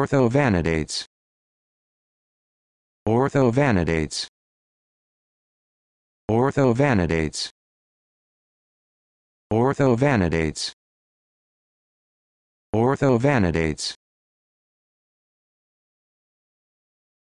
Orthovanidates. Orthovanidates. Orthovanidates. Orthovanidates. Orthovanidates.